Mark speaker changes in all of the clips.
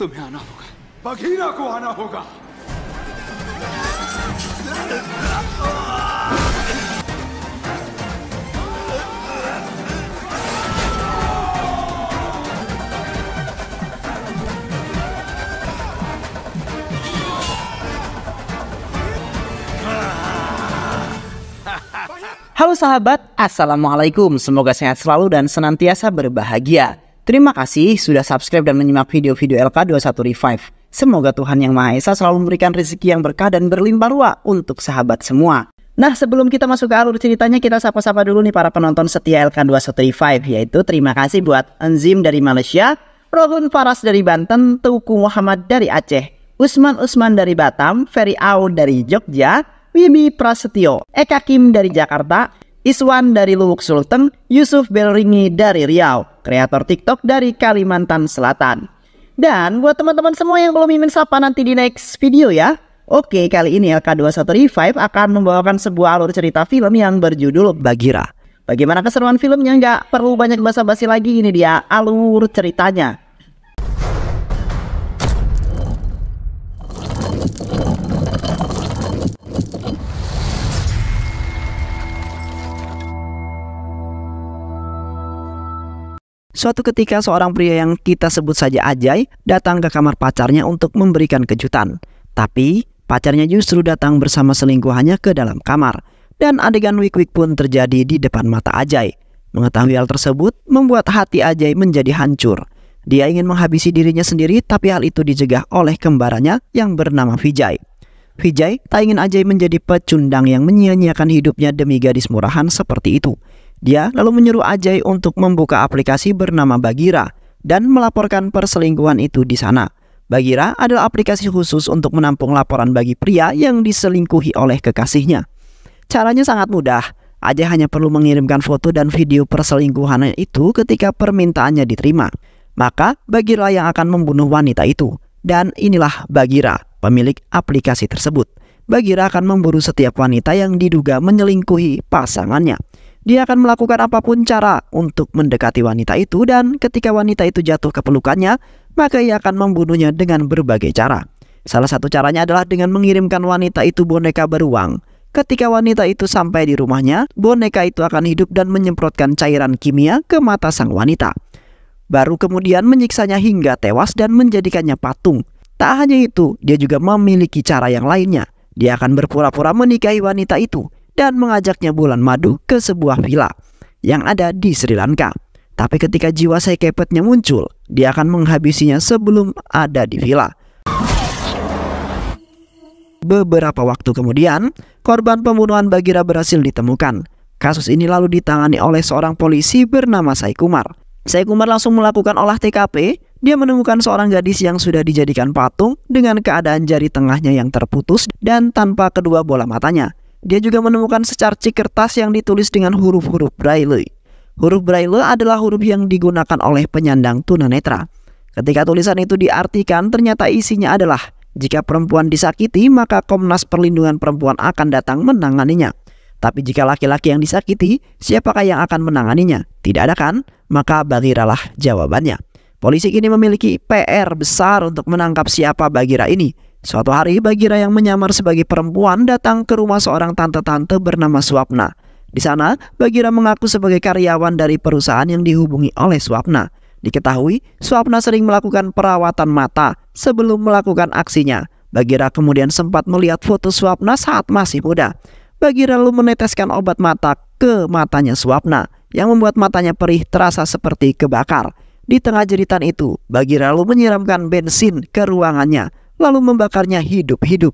Speaker 1: तुम्हें आना होगा बघीरा को आना होगा Halo sahabat, Assalamualaikum. Semoga sehat selalu dan senantiasa berbahagia. Terima kasih sudah subscribe dan menyimak video-video LK21 Revive. Semoga Tuhan Yang Maha Esa selalu memberikan rezeki yang berkah dan berlimpah ruah untuk sahabat semua. Nah sebelum kita masuk ke alur ceritanya kita sapa-sapa dulu nih para penonton setia LK21 Revive yaitu terima kasih buat Enzim dari Malaysia, Rohun Faras dari Banten, Tuku Muhammad dari Aceh, Usman Usman dari Batam, Ferry Au dari Jogja, Wibi Prasetyo, Eka Kim dari Jakarta, Iswan dari Luwuk Sulteng, Yusuf Belringi dari Riau, kreator TikTok dari Kalimantan Selatan. Dan buat teman-teman semua yang belum ingin sapa nanti di next video ya. Oke, kali ini LK21 Revive akan membawakan sebuah alur cerita film yang berjudul Bagira. Bagaimana keseruan filmnya? Nggak perlu banyak basa-basi lagi, ini dia alur ceritanya. Suatu ketika seorang pria yang kita sebut saja Ajay datang ke kamar pacarnya untuk memberikan kejutan. Tapi pacarnya justru datang bersama selingkuhannya ke dalam kamar. Dan adegan wik-wik pun terjadi di depan mata Ajay. Mengetahui hal tersebut membuat hati Ajay menjadi hancur. Dia ingin menghabisi dirinya sendiri tapi hal itu dijegah oleh kembarannya yang bernama Vijay. Vijay tak ingin Ajay menjadi pecundang yang menyia-nyiakan hidupnya demi gadis murahan seperti itu. Dia lalu menyuruh Ajay untuk membuka aplikasi bernama Bagira dan melaporkan perselingkuhan itu di sana. Bagira adalah aplikasi khusus untuk menampung laporan bagi pria yang diselingkuhi oleh kekasihnya. Caranya sangat mudah. Ajay hanya perlu mengirimkan foto dan video perselingkuhan itu ketika permintaannya diterima. Maka Bagira yang akan membunuh wanita itu. Dan inilah Bagira, pemilik aplikasi tersebut. Bagira akan memburu setiap wanita yang diduga menyelingkuhi pasangannya. Dia akan melakukan apapun cara untuk mendekati wanita itu dan ketika wanita itu jatuh ke pelukannya, maka ia akan membunuhnya dengan berbagai cara. Salah satu caranya adalah dengan mengirimkan wanita itu boneka beruang. Ketika wanita itu sampai di rumahnya, boneka itu akan hidup dan menyemprotkan cairan kimia ke mata sang wanita. Baru kemudian menyiksanya hingga tewas dan menjadikannya patung. Tak hanya itu, dia juga memiliki cara yang lainnya. Dia akan berpura-pura menikahi wanita itu dan mengajaknya bulan madu ke sebuah villa yang ada di Sri Lanka. Tapi ketika jiwa Saikepetnya muncul, dia akan menghabisinya sebelum ada di villa. Beberapa waktu kemudian, korban pembunuhan Bagira berhasil ditemukan. Kasus ini lalu ditangani oleh seorang polisi bernama Saikumar. Saikumar langsung melakukan olah TKP. Dia menemukan seorang gadis yang sudah dijadikan patung dengan keadaan jari tengahnya yang terputus dan tanpa kedua bola matanya. Dia juga menemukan secarci kertas yang ditulis dengan huruf-huruf braille. Huruf braille adalah huruf yang digunakan oleh penyandang tunanetra. Ketika tulisan itu diartikan, ternyata isinya adalah jika perempuan disakiti, maka Komnas Perlindungan Perempuan akan datang menanganinya. Tapi jika laki-laki yang disakiti, siapakah yang akan menanganinya? Tidak ada kan? Maka Bagiralah jawabannya. Polisi kini memiliki PR besar untuk menangkap siapa Bagira ini. Suatu hari Bagira yang menyamar sebagai perempuan datang ke rumah seorang tante-tante bernama Swapna. Di sana, Bagira mengaku sebagai karyawan dari perusahaan yang dihubungi oleh Swapna. Diketahui, Swapna sering melakukan perawatan mata sebelum melakukan aksinya. Bagira kemudian sempat melihat foto Swapna saat masih muda. Bagira lalu meneteskan obat mata ke matanya Swapna yang membuat matanya perih terasa seperti kebakar. Di tengah jeritan itu, Bagira lalu menyiramkan bensin ke ruangannya lalu membakarnya hidup-hidup.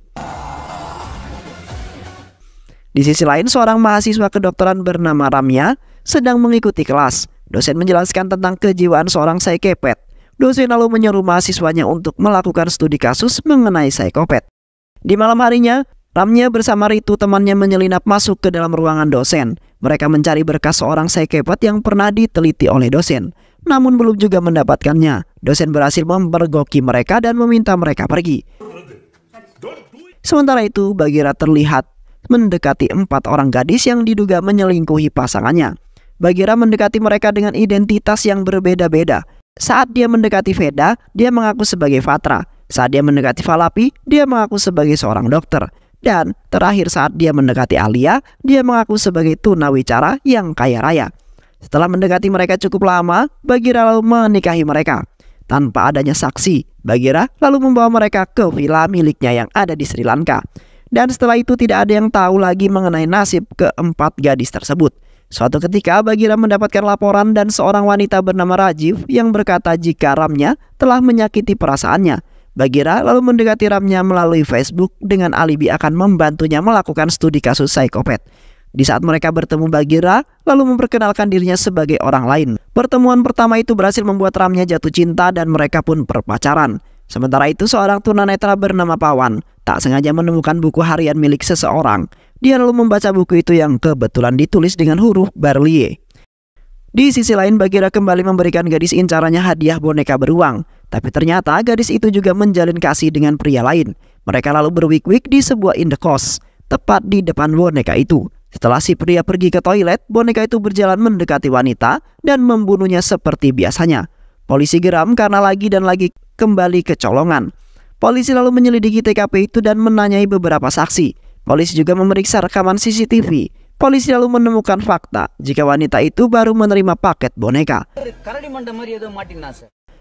Speaker 1: Di sisi lain, seorang mahasiswa kedokteran bernama Ramya sedang mengikuti kelas. Dosen menjelaskan tentang kejiwaan seorang psikopat. Dosen lalu menyuruh mahasiswanya untuk melakukan studi kasus mengenai psikopat. Di malam harinya, Ramnya bersama Ritu temannya menyelinap masuk ke dalam ruangan dosen. Mereka mencari berkas seorang sekepat yang pernah diteliti oleh dosen. Namun belum juga mendapatkannya. Dosen berhasil mempergoki mereka dan meminta mereka pergi. Sementara itu, Bagira terlihat mendekati empat orang gadis yang diduga menyelingkuhi pasangannya. Bagira mendekati mereka dengan identitas yang berbeda-beda. Saat dia mendekati Veda, dia mengaku sebagai Fatra. Saat dia mendekati Falapi, dia mengaku sebagai seorang dokter. Dan terakhir saat dia mendekati Alia, dia mengaku sebagai tunawicara yang kaya raya. Setelah mendekati mereka cukup lama, Bagira lalu menikahi mereka. Tanpa adanya saksi, Bagira lalu membawa mereka ke villa miliknya yang ada di Sri Lanka. Dan setelah itu tidak ada yang tahu lagi mengenai nasib keempat gadis tersebut. Suatu ketika Bagira mendapatkan laporan dan seorang wanita bernama Rajiv yang berkata jika Ramnya telah menyakiti perasaannya. Bagira lalu mendekati Ramnya melalui Facebook dengan alibi akan membantunya melakukan studi kasus psikopat. Di saat mereka bertemu Bagira, lalu memperkenalkan dirinya sebagai orang lain. Pertemuan pertama itu berhasil membuat Ramnya jatuh cinta dan mereka pun berpacaran. Sementara itu seorang tunanetra bernama Pawan tak sengaja menemukan buku harian milik seseorang. Dia lalu membaca buku itu yang kebetulan ditulis dengan huruf Barlie. Di sisi lain, Bagira kembali memberikan gadis incarannya hadiah boneka beruang. Tapi ternyata gadis itu juga menjalin kasih dengan pria lain. Mereka lalu berwik-wik di sebuah indekos, tepat di depan boneka itu. Setelah si pria pergi ke toilet, boneka itu berjalan mendekati wanita dan membunuhnya seperti biasanya. Polisi geram karena lagi dan lagi kembali kecolongan. Polisi lalu menyelidiki TKP itu dan menanyai beberapa saksi. Polisi juga memeriksa rekaman CCTV. Polisi lalu menemukan fakta jika wanita itu baru menerima paket boneka.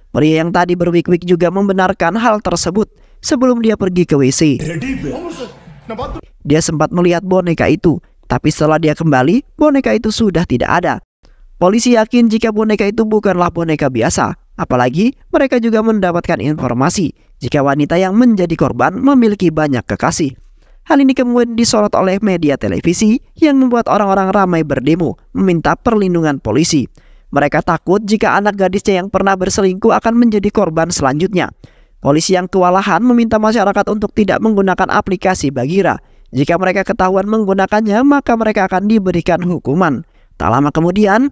Speaker 1: Pria yang tadi berwik-wik juga membenarkan hal tersebut sebelum dia pergi ke WC. Dia sempat melihat boneka itu, tapi setelah dia kembali, boneka itu sudah tidak ada. Polisi yakin jika boneka itu bukanlah boneka biasa, apalagi mereka juga mendapatkan informasi jika wanita yang menjadi korban memiliki banyak kekasih. Hal ini kemudian disorot oleh media televisi yang membuat orang-orang ramai berdemo meminta perlindungan polisi. Mereka takut jika anak gadisnya yang pernah berselingkuh akan menjadi korban selanjutnya. Polisi yang kewalahan meminta masyarakat untuk tidak menggunakan aplikasi Bagira. Jika mereka ketahuan menggunakannya, maka mereka akan diberikan hukuman. Tak lama kemudian,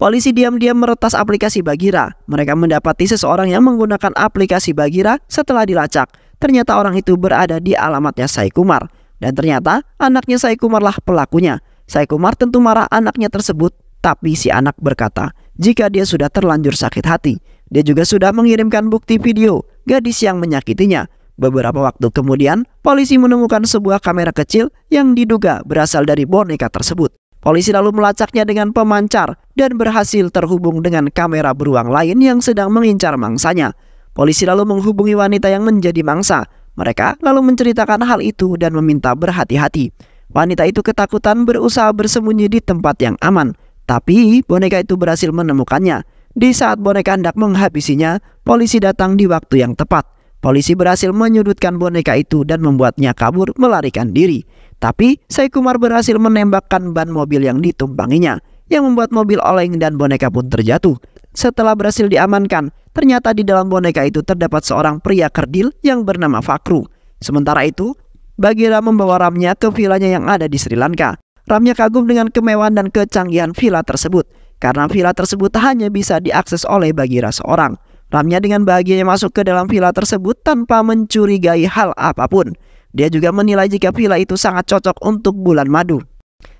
Speaker 1: polisi diam-diam meretas aplikasi Bagira. Mereka mendapati seseorang yang menggunakan aplikasi Bagira setelah dilacak. Ternyata orang itu berada di alamatnya Saikumar. Dan ternyata anaknya lah pelakunya. Saikumar tentu marah anaknya tersebut. Tapi si anak berkata, jika dia sudah terlanjur sakit hati. Dia juga sudah mengirimkan bukti video gadis yang menyakitinya. Beberapa waktu kemudian, polisi menemukan sebuah kamera kecil yang diduga berasal dari boneka tersebut. Polisi lalu melacaknya dengan pemancar dan berhasil terhubung dengan kamera beruang lain yang sedang mengincar mangsanya. Polisi lalu menghubungi wanita yang menjadi mangsa. Mereka lalu menceritakan hal itu dan meminta berhati-hati. Wanita itu ketakutan berusaha bersembunyi di tempat yang aman. Tapi boneka itu berhasil menemukannya. Di saat boneka hendak menghabisinya, polisi datang di waktu yang tepat. Polisi berhasil menyudutkan boneka itu dan membuatnya kabur melarikan diri. Tapi Saikumar berhasil menembakkan ban mobil yang ditumpanginya yang membuat mobil oleng dan boneka pun terjatuh setelah berhasil diamankan, ternyata di dalam boneka itu terdapat seorang pria kerdil yang bernama Fakru. Sementara itu, Bagira membawa Ramnya ke vilanya yang ada di Sri Lanka. Ramnya kagum dengan kemewahan dan kecanggihan villa tersebut, karena villa tersebut hanya bisa diakses oleh Bagira seorang. Ramnya dengan bahagianya masuk ke dalam villa tersebut tanpa mencurigai hal apapun. Dia juga menilai jika villa itu sangat cocok untuk bulan madu.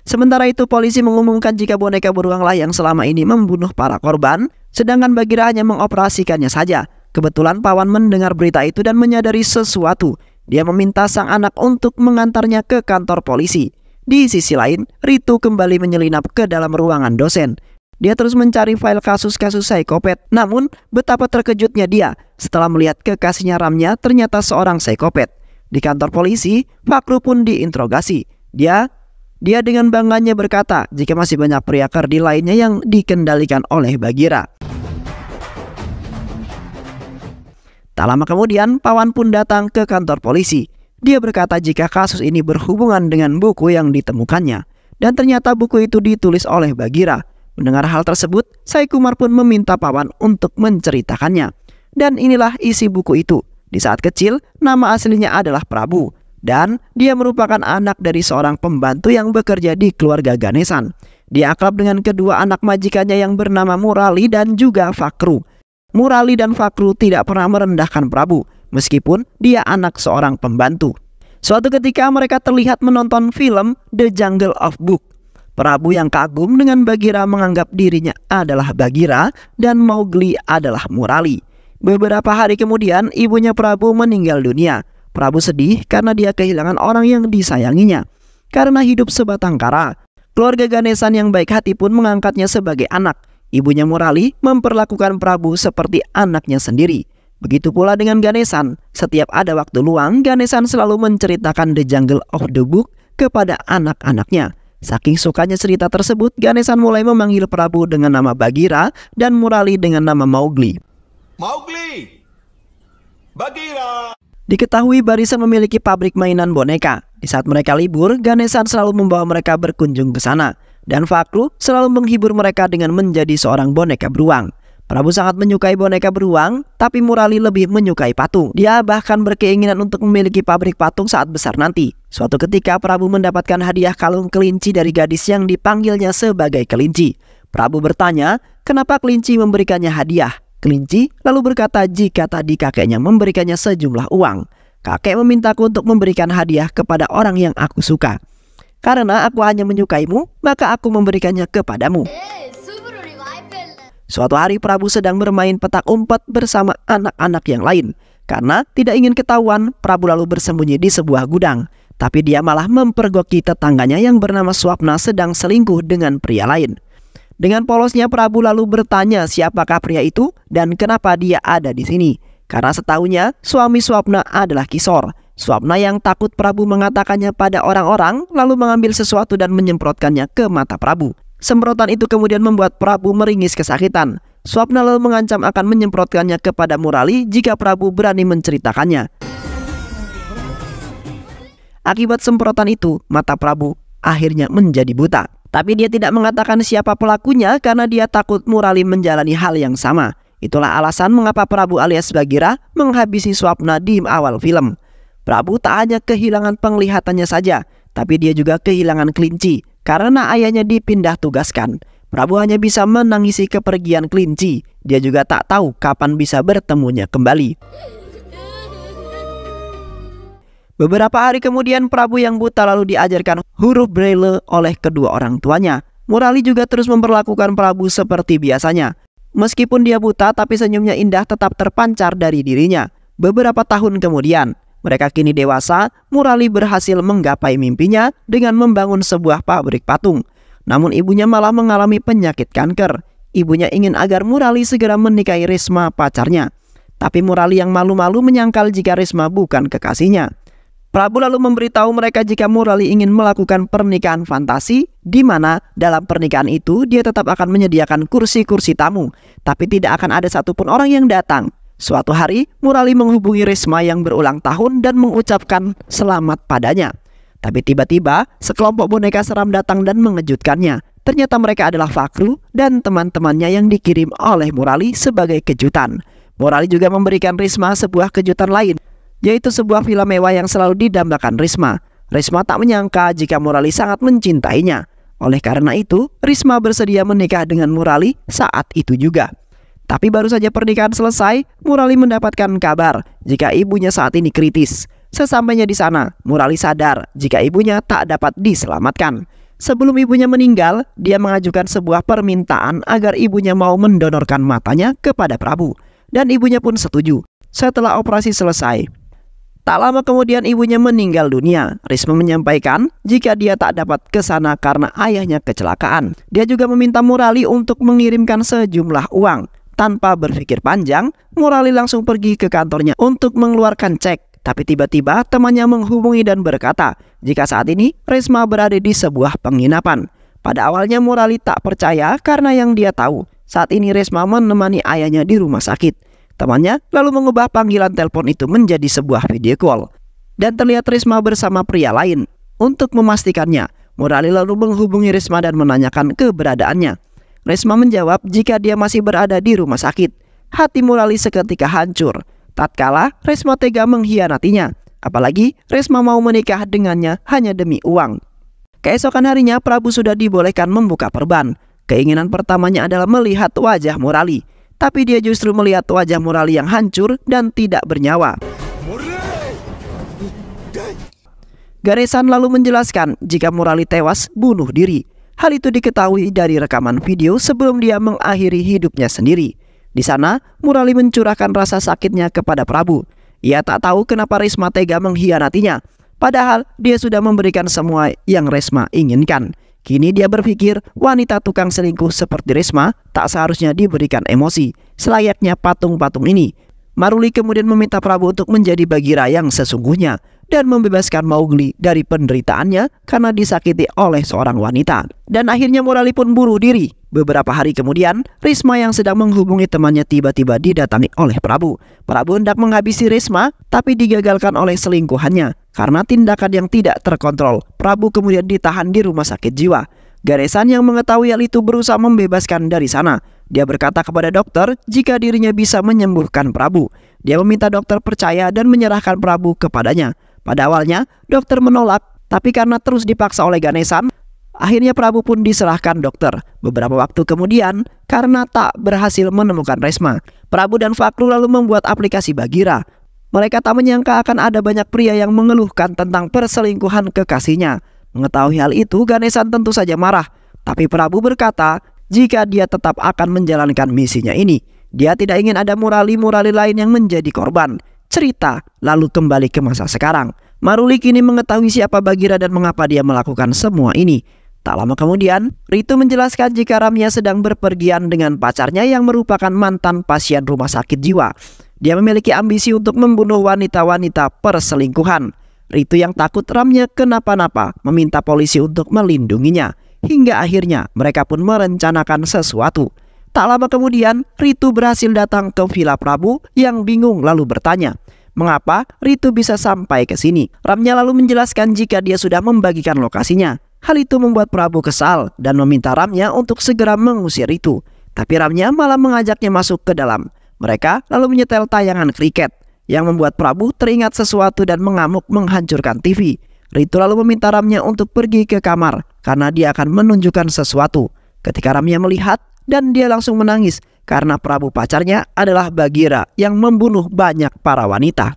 Speaker 1: Sementara itu polisi mengumumkan jika boneka beruanglah yang selama ini membunuh para korban, sedangkan Bagira hanya mengoperasikannya saja. Kebetulan Pawan mendengar berita itu dan menyadari sesuatu. Dia meminta sang anak untuk mengantarnya ke kantor polisi. Di sisi lain, Ritu kembali menyelinap ke dalam ruangan dosen. Dia terus mencari file kasus-kasus psikopat. Namun, betapa terkejutnya dia setelah melihat kekasihnya Ramnya ternyata seorang psikopat. Di kantor polisi, Fakru pun diinterogasi. Dia dia dengan bangganya berkata jika masih banyak pria Kurdi lainnya yang dikendalikan oleh Bagira. Tak lama kemudian, Pawan pun datang ke kantor polisi. Dia berkata jika kasus ini berhubungan dengan buku yang ditemukannya. Dan ternyata buku itu ditulis oleh Bagira. Mendengar hal tersebut, Saikumar pun meminta Pawan untuk menceritakannya. Dan inilah isi buku itu. Di saat kecil, nama aslinya adalah Prabu. Dan dia merupakan anak dari seorang pembantu yang bekerja di keluarga Ganesan. Dia akrab dengan kedua anak majikannya yang bernama Murali dan juga Fakru. Murali dan Fakru tidak pernah merendahkan Prabu, meskipun dia anak seorang pembantu. Suatu ketika mereka terlihat menonton film The Jungle of Book. Prabu yang kagum dengan Bagira menganggap dirinya adalah Bagira dan Mowgli adalah Murali. Beberapa hari kemudian ibunya Prabu meninggal dunia. Prabu sedih karena dia kehilangan orang yang disayanginya. Karena hidup sebatang kara, keluarga Ganesan yang baik hati pun mengangkatnya sebagai anak. Ibunya Murali memperlakukan Prabu seperti anaknya sendiri. Begitu pula dengan Ganesan, setiap ada waktu luang, Ganesan selalu menceritakan The Jungle of the Book kepada anak-anaknya. Saking sukanya cerita tersebut, Ganesan mulai memanggil Prabu dengan nama Bagira dan Murali dengan nama Mowgli. Mowgli! Bagira! Diketahui Barisan memiliki pabrik mainan boneka. Di saat mereka libur, Ganesan selalu membawa mereka berkunjung ke sana. Dan Faklu selalu menghibur mereka dengan menjadi seorang boneka beruang. Prabu sangat menyukai boneka beruang, tapi Murali lebih menyukai patung. Dia bahkan berkeinginan untuk memiliki pabrik patung saat besar nanti. Suatu ketika Prabu mendapatkan hadiah kalung kelinci dari gadis yang dipanggilnya sebagai kelinci. Prabu bertanya, kenapa kelinci memberikannya hadiah? Kelinci lalu berkata jika tadi kakeknya memberikannya sejumlah uang. Kakek memintaku untuk memberikan hadiah kepada orang yang aku suka. Karena aku hanya menyukaimu, maka aku memberikannya kepadamu. Eh, Suatu hari Prabu sedang bermain petak umpet bersama anak-anak yang lain. Karena tidak ingin ketahuan, Prabu lalu bersembunyi di sebuah gudang. Tapi dia malah mempergoki tetangganya yang bernama Swapna sedang selingkuh dengan pria lain. Dengan polosnya Prabu lalu bertanya siapakah pria itu dan kenapa dia ada di sini. Karena setahunya suami Swapna adalah Kisor. Swapna yang takut Prabu mengatakannya pada orang-orang lalu mengambil sesuatu dan menyemprotkannya ke mata Prabu. Semprotan itu kemudian membuat Prabu meringis kesakitan. Swapna lalu mengancam akan menyemprotkannya kepada Murali jika Prabu berani menceritakannya. Akibat semprotan itu, mata Prabu akhirnya menjadi buta. Tapi dia tidak mengatakan siapa pelakunya karena dia takut Murali menjalani hal yang sama. Itulah alasan mengapa Prabu alias Bagira menghabisi Swapna di awal film. Prabu tak hanya kehilangan penglihatannya saja, tapi dia juga kehilangan kelinci karena ayahnya dipindah tugaskan. Prabu hanya bisa menangisi kepergian kelinci. Dia juga tak tahu kapan bisa bertemunya kembali. Beberapa hari kemudian Prabu yang buta lalu diajarkan huruf Braille oleh kedua orang tuanya. Murali juga terus memperlakukan Prabu seperti biasanya. Meskipun dia buta tapi senyumnya indah tetap terpancar dari dirinya. Beberapa tahun kemudian, mereka kini dewasa, Murali berhasil menggapai mimpinya dengan membangun sebuah pabrik patung. Namun ibunya malah mengalami penyakit kanker. Ibunya ingin agar Murali segera menikahi Risma pacarnya. Tapi Murali yang malu-malu menyangkal jika Risma bukan kekasihnya. Prabu lalu memberitahu mereka jika Murali ingin melakukan pernikahan fantasi, di mana dalam pernikahan itu dia tetap akan menyediakan kursi-kursi tamu, tapi tidak akan ada satupun orang yang datang. Suatu hari, Murali menghubungi Risma yang berulang tahun dan mengucapkan selamat padanya. Tapi tiba-tiba, sekelompok boneka seram datang dan mengejutkannya. Ternyata mereka adalah Fakru dan teman-temannya yang dikirim oleh Murali sebagai kejutan. Murali juga memberikan Risma sebuah kejutan lain yaitu sebuah villa mewah yang selalu didambakan Risma. Risma tak menyangka jika Murali sangat mencintainya. Oleh karena itu, Risma bersedia menikah dengan Murali saat itu juga. Tapi baru saja pernikahan selesai, Murali mendapatkan kabar jika ibunya saat ini kritis. Sesampainya di sana, Murali sadar jika ibunya tak dapat diselamatkan. Sebelum ibunya meninggal, dia mengajukan sebuah permintaan agar ibunya mau mendonorkan matanya kepada Prabu. Dan ibunya pun setuju. Setelah operasi selesai, Tak lama kemudian ibunya meninggal dunia. Risma menyampaikan jika dia tak dapat ke sana karena ayahnya kecelakaan. Dia juga meminta Murali untuk mengirimkan sejumlah uang. Tanpa berpikir panjang, Murali langsung pergi ke kantornya untuk mengeluarkan cek. Tapi tiba-tiba temannya menghubungi dan berkata jika saat ini Risma berada di sebuah penginapan. Pada awalnya Murali tak percaya karena yang dia tahu saat ini Risma menemani ayahnya di rumah sakit. Temannya lalu mengubah panggilan telepon itu menjadi sebuah video call. Dan terlihat Risma bersama pria lain. Untuk memastikannya, Murali lalu menghubungi Risma dan menanyakan keberadaannya. Risma menjawab jika dia masih berada di rumah sakit. Hati Murali seketika hancur. Tatkala, Risma tega mengkhianatinya. Apalagi, Risma mau menikah dengannya hanya demi uang. Keesokan harinya, Prabu sudah dibolehkan membuka perban. Keinginan pertamanya adalah melihat wajah Murali tapi dia justru melihat wajah Murali yang hancur dan tidak bernyawa. Garesan lalu menjelaskan jika Murali tewas bunuh diri. Hal itu diketahui dari rekaman video sebelum dia mengakhiri hidupnya sendiri. Di sana, Murali mencurahkan rasa sakitnya kepada Prabu. Ia tak tahu kenapa Risma tega mengkhianatinya. Padahal dia sudah memberikan semua yang Resma inginkan. Kini dia berpikir wanita tukang selingkuh seperti Risma tak seharusnya diberikan emosi, selayaknya patung-patung ini. Maruli kemudian meminta Prabu untuk menjadi Bagira yang sesungguhnya dan membebaskan Mowgli dari penderitaannya karena disakiti oleh seorang wanita. Dan akhirnya Murali pun buru diri. Beberapa hari kemudian, Risma yang sedang menghubungi temannya tiba-tiba didatangi oleh Prabu. Prabu hendak menghabisi Risma, tapi digagalkan oleh selingkuhannya. Karena tindakan yang tidak terkontrol, Prabu kemudian ditahan di rumah sakit jiwa. Garesan yang mengetahui hal itu berusaha membebaskan dari sana. Dia berkata kepada dokter jika dirinya bisa menyembuhkan Prabu. Dia meminta dokter percaya dan menyerahkan Prabu kepadanya. Pada awalnya, dokter menolak, tapi karena terus dipaksa oleh Ganesan, akhirnya Prabu pun diserahkan dokter. Beberapa waktu kemudian, karena tak berhasil menemukan Resma, Prabu dan Fakru lalu membuat aplikasi Bagira. Mereka tak menyangka akan ada banyak pria yang mengeluhkan tentang perselingkuhan kekasihnya. Mengetahui hal itu, Ganesan tentu saja marah. Tapi Prabu berkata, jika dia tetap akan menjalankan misinya ini, dia tidak ingin ada murali-murali lain yang menjadi korban cerita, lalu kembali ke masa sekarang. Maruli kini mengetahui siapa Bagira dan mengapa dia melakukan semua ini. Tak lama kemudian, Ritu menjelaskan jika Ramya sedang berpergian dengan pacarnya yang merupakan mantan pasien rumah sakit jiwa. Dia memiliki ambisi untuk membunuh wanita-wanita perselingkuhan. Ritu yang takut Ramya kenapa-napa meminta polisi untuk melindunginya. Hingga akhirnya mereka pun merencanakan sesuatu. Tak lama kemudian, Ritu berhasil datang ke Villa Prabu yang bingung lalu bertanya, mengapa Ritu bisa sampai ke sini. Ramnya lalu menjelaskan jika dia sudah membagikan lokasinya. Hal itu membuat Prabu kesal dan meminta Ramnya untuk segera mengusir Ritu. Tapi Ramnya malah mengajaknya masuk ke dalam. Mereka lalu menyetel tayangan kriket yang membuat Prabu teringat sesuatu dan mengamuk menghancurkan TV. Ritu lalu meminta Ramnya untuk pergi ke kamar karena dia akan menunjukkan sesuatu. Ketika Ramnya melihat, dan dia langsung menangis karena Prabu pacarnya adalah Bagira yang membunuh banyak para wanita.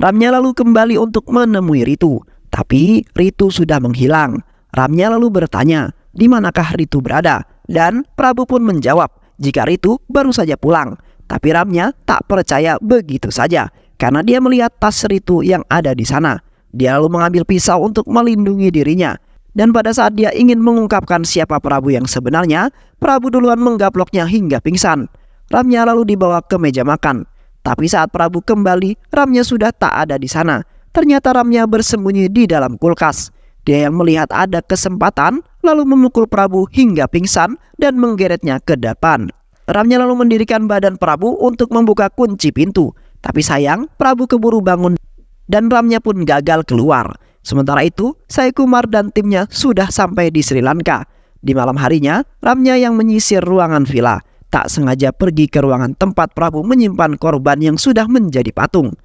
Speaker 1: Ramnya lalu kembali untuk menemui Ritu, tapi Ritu sudah menghilang. Ramnya lalu bertanya, di manakah Ritu berada? Dan Prabu pun menjawab, jika Ritu baru saja pulang. Tapi Ramnya tak percaya begitu saja, karena dia melihat tas Ritu yang ada di sana. Dia lalu mengambil pisau untuk melindungi dirinya, dan pada saat dia ingin mengungkapkan siapa Prabu yang sebenarnya, Prabu duluan menggaploknya hingga pingsan. Ramnya lalu dibawa ke meja makan. Tapi saat Prabu kembali, Ramnya sudah tak ada di sana. Ternyata Ramnya bersembunyi di dalam kulkas. Dia yang melihat ada kesempatan, lalu memukul Prabu hingga pingsan dan menggeretnya ke depan. Ramnya lalu mendirikan badan Prabu untuk membuka kunci pintu. Tapi sayang, Prabu keburu bangun dan Ramnya pun gagal keluar. Sementara itu, Saikumar dan timnya sudah sampai di Sri Lanka. Di malam harinya, Ramnya yang menyisir ruangan villa tak sengaja pergi ke ruangan tempat Prabu menyimpan korban yang sudah menjadi patung.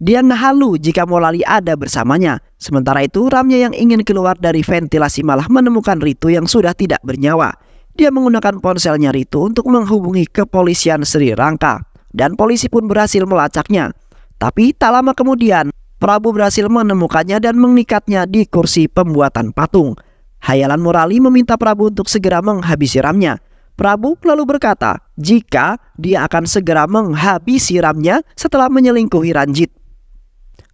Speaker 1: Dia halu jika Molali ada bersamanya. Sementara itu, Ramnya yang ingin keluar dari ventilasi malah menemukan Ritu yang sudah tidak bernyawa. Dia menggunakan ponselnya Ritu untuk menghubungi kepolisian Sri Lanka, Dan polisi pun berhasil melacaknya. Tapi tak lama kemudian, Prabu berhasil menemukannya dan mengikatnya di kursi pembuatan patung. Hayalan Murali meminta Prabu untuk segera menghabisi ramnya. Prabu lalu berkata jika dia akan segera menghabisi Ramnya setelah menyelingkuhi Ranjit.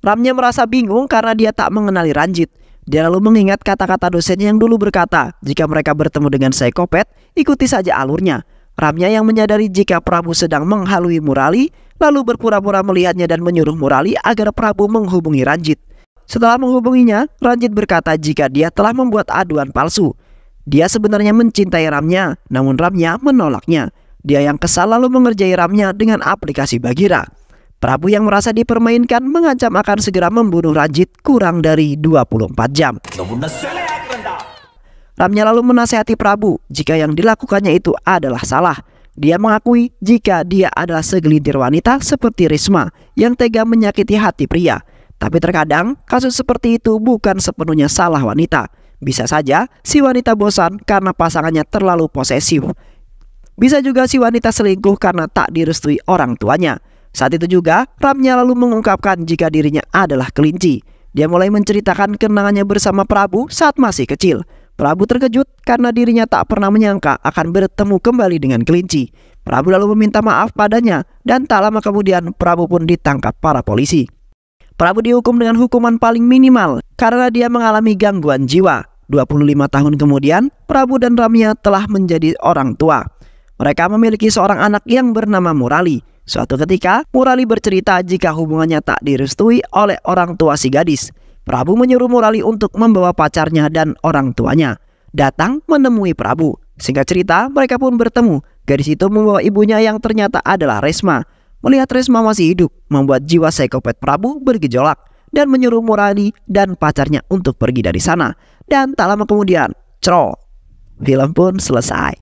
Speaker 1: Ramnya merasa bingung karena dia tak mengenali Ranjit. Dia lalu mengingat kata-kata dosennya yang dulu berkata, jika mereka bertemu dengan psikopat, ikuti saja alurnya. Ramnya yang menyadari jika Prabu sedang menghalui Murali, lalu berpura-pura melihatnya dan menyuruh Murali agar Prabu menghubungi Ranjit. Setelah menghubunginya, Ranjit berkata jika dia telah membuat aduan palsu. Dia sebenarnya mencintai Ramnya, namun Ramnya menolaknya. Dia yang kesal lalu mengerjai Ramnya dengan aplikasi Bagira. Prabu yang merasa dipermainkan mengancam akan segera membunuh Ranjit kurang dari 24 jam. Ramnya lalu menasehati Prabu jika yang dilakukannya itu adalah salah. Dia mengakui jika dia adalah segelintir wanita seperti Risma yang tega menyakiti hati pria. Tapi terkadang kasus seperti itu bukan sepenuhnya salah wanita. Bisa saja si wanita bosan karena pasangannya terlalu posesif. Bisa juga si wanita selingkuh karena tak direstui orang tuanya. Saat itu juga Ramnya lalu mengungkapkan jika dirinya adalah kelinci. Dia mulai menceritakan kenangannya bersama Prabu saat masih kecil. Prabu terkejut karena dirinya tak pernah menyangka akan bertemu kembali dengan kelinci. Prabu lalu meminta maaf padanya dan tak lama kemudian Prabu pun ditangkap para polisi. Prabu dihukum dengan hukuman paling minimal karena dia mengalami gangguan jiwa. 25 tahun kemudian, Prabu dan Ramya telah menjadi orang tua. Mereka memiliki seorang anak yang bernama Murali. Suatu ketika, Murali bercerita jika hubungannya tak direstui oleh orang tua si gadis. Prabu menyuruh Murali untuk membawa pacarnya dan orang tuanya datang menemui Prabu. Singkat cerita, mereka pun bertemu. Gadis itu membawa ibunya yang ternyata adalah Resma. Melihat Resma masih hidup, membuat jiwa psikopat Prabu bergejolak dan menyuruh Murali dan pacarnya untuk pergi dari sana. Dan tak lama kemudian, cro, film pun selesai.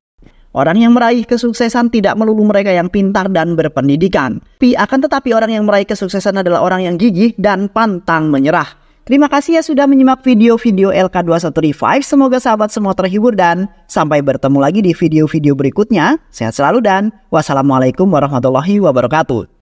Speaker 1: Orang yang meraih kesuksesan tidak melulu mereka yang pintar dan berpendidikan. Pi akan tetapi orang yang meraih kesuksesan adalah orang yang gigih dan pantang menyerah. Terima kasih ya sudah menyimak video-video LK21 Revive. Semoga sahabat semua terhibur dan sampai bertemu lagi di video-video berikutnya. Sehat selalu dan wassalamualaikum warahmatullahi wabarakatuh.